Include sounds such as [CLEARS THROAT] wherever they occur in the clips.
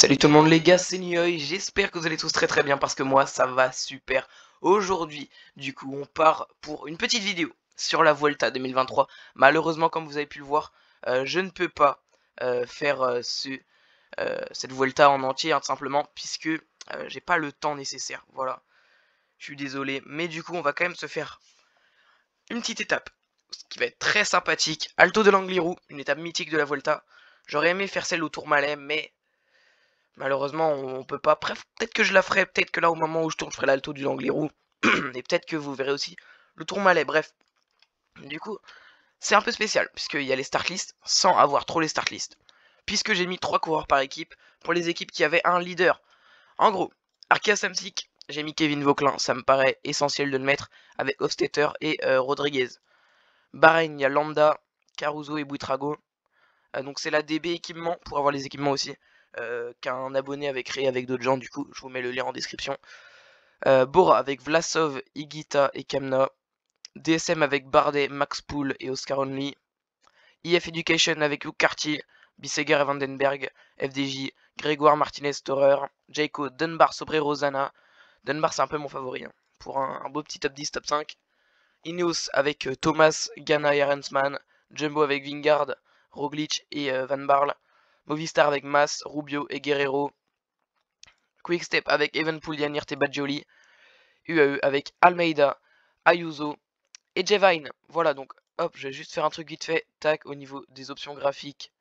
Salut tout le monde les gars, c'est Nioy, j'espère que vous allez tous très très bien parce que moi ça va super. Aujourd'hui, du coup, on part pour une petite vidéo sur la Vuelta 2023. Malheureusement, comme vous avez pu le voir, euh, je ne peux pas euh, faire euh, cette Vuelta en entier, tout hein, simplement, puisque j'ai pas le temps nécessaire, voilà. Je suis désolé, mais du coup, on va quand même se faire une petite étape, ce qui va être très sympathique. Alto de l'Anglirou, une étape mythique de la Volta. J'aurais aimé faire celle au Tourmalet, mais Malheureusement, on peut pas. Bref, peut-être que je la ferai. Peut-être que là, au moment où je tourne, je ferai l'alto du roux. [CLEARS THROAT] et peut-être que vous verrez aussi le tour malais. Bref. Du coup, c'est un peu spécial. Puisqu'il y a les start list sans avoir trop les start list. Puisque j'ai mis 3 coureurs par équipe pour les équipes qui avaient un leader. En gros, Arkea Samsic, j'ai mis Kevin Vauclin. Ça me paraît essentiel de le mettre avec Hofstetter et euh, Rodriguez. Bahrein, il y a Lambda, Caruso et Buitrago. Euh, donc c'est la DB équipement pour avoir les équipements aussi euh, qu'un abonné avait créé avec d'autres gens. Du coup, je vous mets le lien en description. Euh, Bora avec Vlasov, Igita et Kamna. DSM avec Bardet, Max Pool et Oscar Only. IF Education avec Luke Cartier, Bisseger et Vandenberg, FDJ, Grégoire Martinez Storer, Jaco, Dunbar Sobre Rosanna. Dunbar c'est un peu mon favori hein, pour un, beau petit top 10, top 5. Ineos avec Thomas, Ghana et Rensman, Jumbo avec Vingard, Roglic et euh, Van Barl, Movistar avec Mas, Rubio et Guerrero, Quickstep avec Evenpool, et Joli. UAE avec Almeida, Ayuso et Jevine. Voilà, donc hop, je vais juste faire un truc vite fait, tac, au niveau des options graphiques,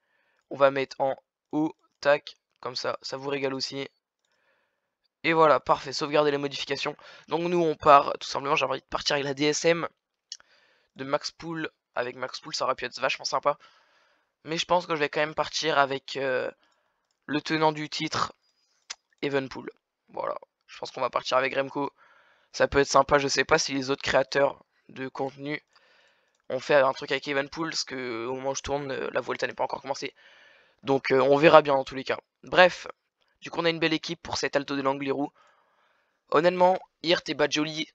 on va mettre en haut, tac, comme ça, ça vous régale aussi. Et voilà, parfait, sauvegarder les modifications. Donc nous, on part, tout simplement, j'ai envie de partir avec la DSM de Max Pool. Avec Max ça aurait pu être vachement sympa. Mais je pense que je vais quand même partir avec euh, le tenant du titre, Evenpool. Voilà, je pense qu'on va partir avec Remco. Ça peut être sympa, je sais pas si les autres créateurs de contenu ont fait un truc avec pool parce que au moment où je tourne, euh, la volta n'est pas encore commencée. Donc euh, on verra bien dans tous les cas. Bref, du coup on a une belle équipe pour cet Alto de l'Anglerou. Honnêtement, Hirt et Badjoli,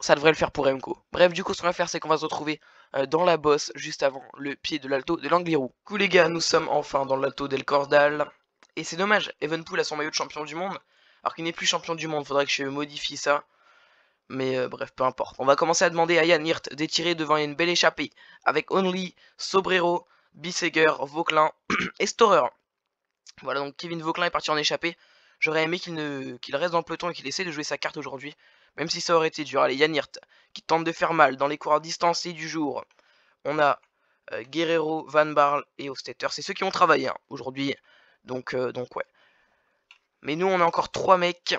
ça devrait le faire pour Remco. Bref, du coup, ce qu'on va faire, c'est qu'on va se retrouver euh, dans la bosse juste avant le pied de l'alto de l'Angliru. Cool les gars, nous sommes enfin dans l'alto del Cordal. Et c'est dommage, Evenpool a son maillot de champion du monde, alors qu'il n'est plus champion du monde, faudrait que je modifie ça. Mais euh, bref, peu importe. On va commencer à demander à Yann Hirt d'étirer devant une belle échappée, avec Only, Sobrero, Bisseger, Vauclin [CLEARS THROAT] et Storer. Voilà, donc Kevin Vauclin est parti en échappée. J'aurais aimé qu'il ne... qu'il reste dans le peloton et qu'il essaie de jouer sa carte aujourd'hui même si ça aurait été dur. Allez, Hirt qui tente de faire mal dans les coureurs distancés du jour. On a euh, Guerrero, Van Barl et Ostetter. C'est ceux qui ont travaillé hein, aujourd'hui. Donc, euh, donc ouais. Mais nous, on a encore trois mecs.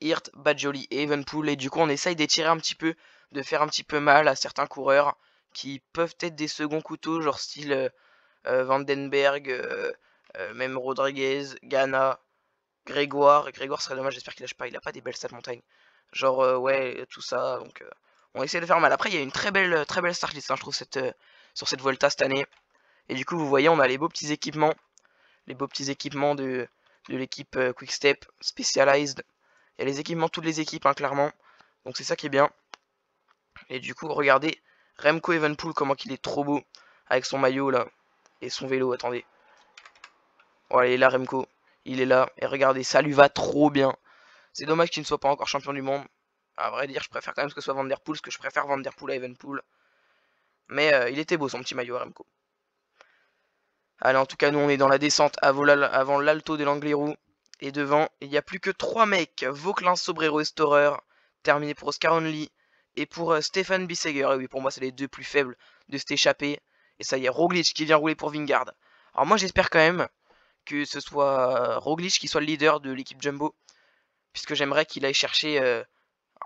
Hirt, Badjoli et Evenpool. Et du coup, on essaye d'étirer un petit peu, de faire un petit peu mal à certains coureurs qui peuvent être des seconds couteaux, genre style euh, Vandenberg, même Rodriguez, Ghana, Grégoire. Grégoire serait dommage, j'espère qu'il lâche pas. Il a pas des belles stats montagne. Genre, euh, ouais, tout ça. Donc, euh, on essaie de faire mal. Après, il y a une très belle, très belle startlist, hein, je trouve, euh, sur cette Volta cette année. Et du coup, vous voyez, on a les beaux petits équipements. Les beaux petits équipements de, l'équipe Quick Step, Specialized. Il y a les équipements, toutes les équipes, hein, clairement. Donc, c'est ça qui est bien. Et du coup, regardez Remco Evenpool, comment qu'il est trop beau. Avec son maillot, là. Et son vélo, attendez. Voilà, oh, il est là, Remco. Il est là. Et regardez, ça lui va trop bien. C'est dommage qu'il ne soit pas encore champion du monde. À vrai dire, je préfère quand même que ce soit Van Der Poel, parce que je préfère Van Der Poel à Evenpool. Mais euh, il était beau son petit maillot Remco. Allez, en tout cas, nous, on est dans la descente avant l'alto de l'Angliru. Et devant, il n'y a plus que 3 mecs. Vauclin, Sobrero et Storer. Terminé pour Oscar Only. Et pour Stefan euh, Stéphane Et oui, pour moi, c'est les deux plus faibles de cet échappé. Et ça y est, Roglic qui vient rouler pour Vingard. Alors moi, j'espère quand même que ce soit euh, Roglic qui soit le leader de l'équipe Jumbo puisque j'aimerais qu'il aille chercher euh,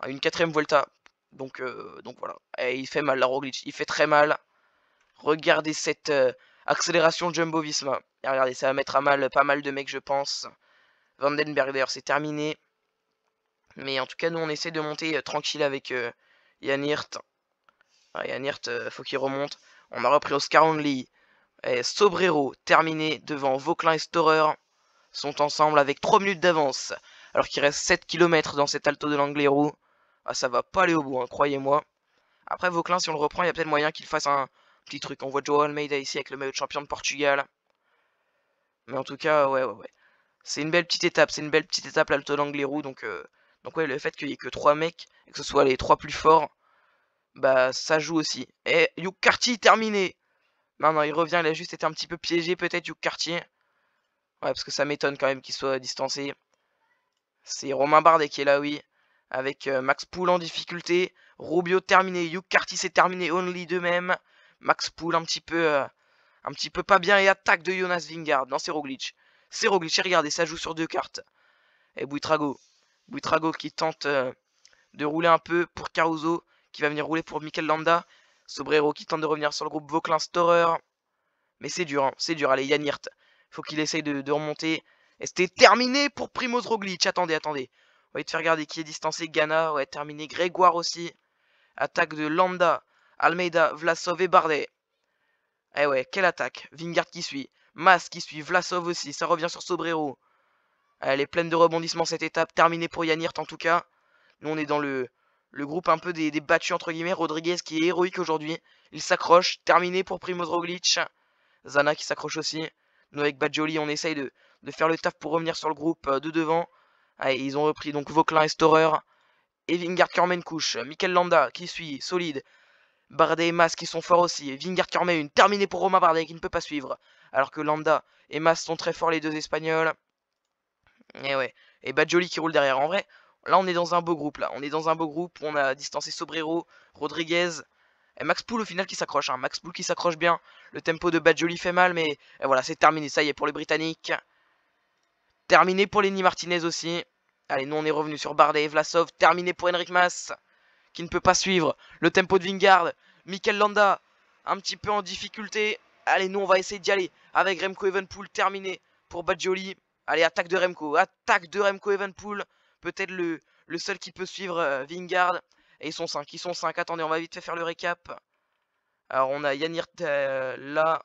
une quatrième Volta. Donc, euh, donc voilà, et il fait mal la Roglic, il fait très mal. Regardez cette euh, accélération accélération Jumbo Visma. Et regardez, ça va mettre à mal pas mal de mecs, je pense. Vandenberg d'ailleurs, c'est terminé. Mais en tout cas, nous on essaie de monter tranquille avec Yann Hirt. Ah, faut qu'il remonte. On a repris Oscar Only. Et Sobrero terminé devant Vauclin et Storer sont ensemble avec 3 minutes d'avance alors qu'il reste 7 km dans cet alto de l'Angliru Ah, ça va pas aller au bout, hein, croyez-moi. Après, Vauclin, si on le reprend, il y a peut-être moyen qu'il fasse un petit truc. On voit Joao Almeida ici avec le maillot de champion de Portugal. Mais en tout cas, ouais, ouais, ouais. C'est une belle petite étape, c'est une belle petite étape l'alto de Donc, euh, donc ouais, le fait qu'il y ait que 3 mecs, et que ce soit les 3 plus forts, bah ça joue aussi. Et Hugh Cartier terminé Non, non, il revient, il a juste été un petit peu piégé peut-être Hugh Cartier. Ouais, parce que ça m'étonne quand même qu'il soit distancé. C'est Romain Bardet qui est là, oui. Avec euh, Max Poul en difficulté. Rubio terminé. Hugh Carty s'est terminé. Only de même. Max Poul un petit peu euh, un petit peu pas bien. Et attaque de Jonas Vingard. Non, c'est Roglic. C'est Roglic. regardez, ça joue sur deux cartes. Et Buitrago. Buitrago qui tente euh, de rouler un peu pour Caruso. Qui va venir rouler pour Mikel Landa. Sobrero qui tente de revenir sur le groupe Vauclin Storer. Mais c'est dur, hein. c'est dur. Allez, Yann Hirt. Faut qu'il essaye de, de remonter. Et c'était terminé pour Primoz Roglic. Attendez, attendez. On va te faire regarder qui est distancé. Ghana, ouais, terminé. Grégoire aussi. Attaque de Lambda, Almeida, Vlasov et Bardet. Eh ouais, quelle attaque. Vingard qui suit. Mas qui suit. Vlasov aussi. Ça revient sur Sobrero. Elle est pleine de rebondissements cette étape. Terminée pour Yanirt en tout cas. Nous, on est dans le, le groupe un peu des, des, battus entre guillemets. Rodriguez qui est héroïque aujourd'hui. Il s'accroche. Terminé pour Primoz Roglic. Zana qui s'accroche aussi. Nous, avec Badjoli, on essaye de, de faire le taf pour revenir sur le groupe euh, de devant. ils ont repris donc Vauclin et Storer. Et Vingard couche. Mikel Landa qui suit, solide. Bardet et Mas qui sont forts aussi. Vingard Cormen, une terminée pour Romain Bardet qui ne peut pas suivre. Alors que Landa et Mas sont très forts les deux Espagnols. Et eh ouais. Et Badjoli qui roule derrière. En vrai, là on est dans un beau groupe. Là, on est dans un beau groupe. On a distancé Sobrero, Rodriguez. Et Max Poul au final qui s'accroche. Hein. Max Poul qui s'accroche bien. Le tempo de Badjoli fait mal, mais eh, voilà, c'est terminé. Ça y est pour les Britanniques. Terminé pour Lenny Martinez aussi. Allez, nous on est revenu sur Bardet et Vlasov. Terminé pour Henrik Mas, qui ne peut pas suivre le tempo de Vingard. Mikel Landa, un petit peu en difficulté. Allez, nous on va essayer d'y aller avec Remco Evenpool. Terminé pour Badjoli. Allez, attaque de Remco. Attaque de Remco Evenpool. Peut-être le, seul qui peut suivre euh, Vingard. Et ils sont 5. Ils sont 5. Attendez, on va vite fait faire le récap. Alors, on a Yannir euh, là,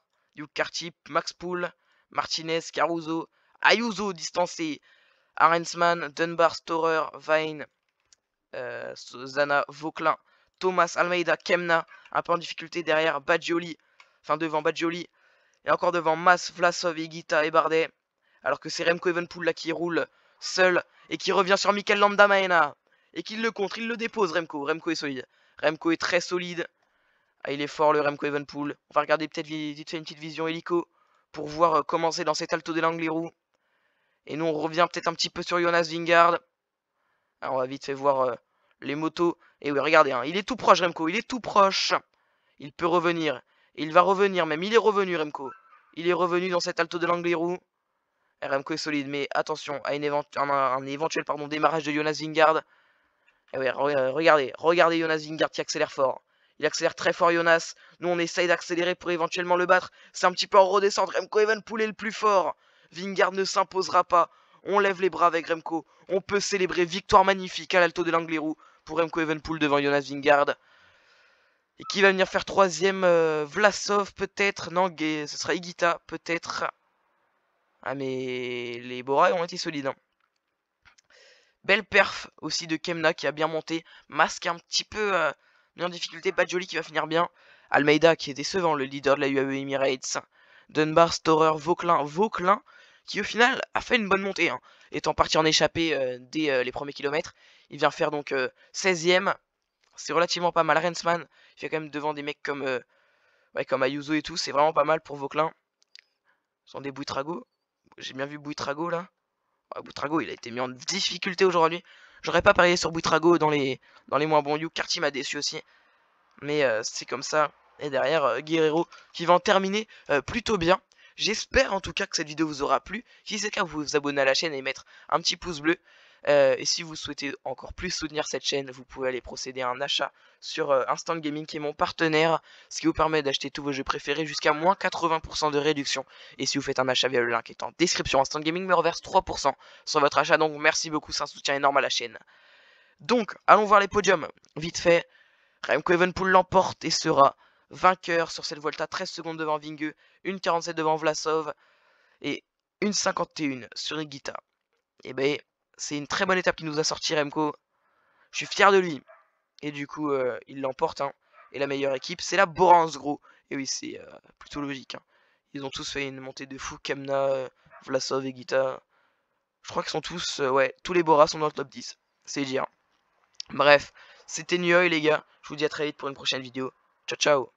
Max Pool, Martinez, Caruso, Ayuso distancé, Arensman, Dunbar, Storer, Vine, euh, Susanna Zana, Vauclin, Thomas, Almeida, Kemna, un peu en difficulté derrière Badjoli, enfin devant Badjoli, et encore devant Mas, Vlasov, Igita et Bardet, alors que c'est Remco Evenpool là qui roule seul et qui revient sur Mikel Lambda et qu'il le contre, il le dépose Remco, Remco est solide, Remco est très solide, ah, il est fort le Remco Evenpool, on va regarder peut-être vite une petite vision hélico pour voir euh, comment c'est dans cet Alto de roues, et nous, on revient peut-être un petit peu sur Jonas Vingard. Alors, on va vite fait voir euh, les motos. Et oui, regardez, hein, il est tout proche, Remco. Il est tout proche. Il peut revenir. il va revenir même. Il est revenu, Remco. Il est revenu dans cet alto de l'Angliru. Eh, Remco est solide, mais attention à un, éventuel pardon, démarrage de Jonas Vingard. Et eh oui, euh, regardez, regardez Jonas Vingard qui accélère fort. Il accélère très fort Jonas. Nous on essaye d'accélérer pour éventuellement le battre. C'est un petit peu en redescendre. Remco Evenpool est le plus fort. Vingard ne s'imposera pas. On lève les bras avec Remco. On peut célébrer victoire magnifique à l'alto de l'Anglerou pour Remco Evenpool devant Jonas Vingard. Et qui va venir faire troisième euh, Vlasov peut-être Non, ce sera Igita peut-être. Ah mais les Bora ont été solides. Hein. Belle perf aussi de Kemna qui a bien monté. Masque un petit peu euh, mis en difficulté. Badjoli qui va finir bien. Almeida qui est décevant, le leader de la UAE Emirates. Dunbar, Storer, Vauclin. Vauclin qui au final a fait une bonne montée, hein. étant parti en échappée euh, dès euh, les premiers kilomètres. Il vient faire donc 16ème, euh, c'est relativement pas mal. Rensman, il fait quand même devant des mecs comme, ouais, comme Ayuso et tout, c'est vraiment pas mal pour Vauclin. sont des Bouitrago, j'ai bien vu Bouitrago là. Bah, ouais, il a été mis en difficulté aujourd'hui. J'aurais pas parié sur Bouitrago dans les, dans les moins bons you. Carty m'a déçu aussi. Mais c'est comme ça. Et derrière, Guerrero qui va en terminer plutôt bien. J'espère en tout cas que cette vidéo vous aura plu. Si c'est le cas, vous vous abonner à la chaîne et mettre un petit pouce bleu. Euh, et si vous souhaitez encore plus soutenir cette chaîne, vous pouvez aller procéder à un achat sur euh, Instant Gaming qui est mon partenaire, ce qui vous permet d'acheter tous vos jeux préférés jusqu'à moins 80% de réduction. Et si vous faites un achat via le lien qui est en description, Instant Gaming me reverse 3% sur votre achat, donc merci beaucoup, c'est un soutien énorme à la chaîne. Donc, allons voir les podiums, vite fait. Remco Evenpool l'emporte et sera vainqueur sur cette Volta, 13 secondes devant Vingue, 1,47 devant Vlasov et 1,51 sur Egita Et eh ben, c'est une très bonne étape qui nous a sorti Remco. Je suis fier de lui. Et du coup, euh, il l'emporte. Hein. Et la meilleure équipe, c'est la Borance, gros. Et oui, c'est euh, plutôt logique. Hein. Ils ont tous fait une montée de fou. Kamna, Vlasov et Egita Je crois qu'ils sont tous... Euh, ouais, tous les Boras sont dans le top 10. C'est dire. Bref, c'était Nuoy, les gars. Je vous dis à très vite pour une prochaine vidéo. Ciao ciao